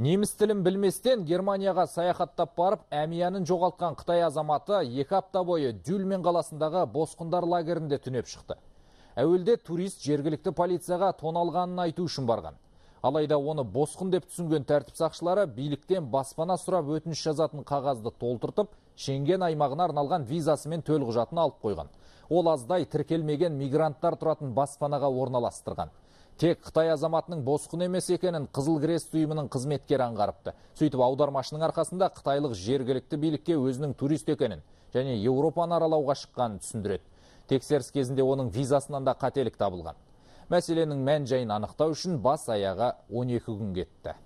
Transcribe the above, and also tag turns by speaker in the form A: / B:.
A: Неміс тілін білместен Германияға саяхаттап барып, әмиянын жоғалтқан Қытай азаматы екі апта бойы Дюльмен қаласындағы босқындар лагерінде түнеп шықты. Әуелде турист жергілікті полицияға тоналғанын айту үшін барған. Алайда оны босқын деп түсінген тәртіп сақшылары биліктен баспана сұрап өтініш жазатын қағазды толтыртып, Шенген аймағына арналған визасымен төл құжатын алып қойған. Ол аздай тіркелмеген мигранттар тұратын баспанаға орналастырған тек Қытай азаматының босқын емес екенін Қызыл Крест ұйымының қызметкері аңғарыпты. Сөйтіп аудармашының арқасында қытайлық жергілікті билікке өзінің турист екенін және Еуропаны аралауға шыққанын түсіндіреді. Тексеріс кезінде оның визасынан да қателік табылған. Мәселенің мән-жайын анықтау үшін бас аяғы 12 күн кетті.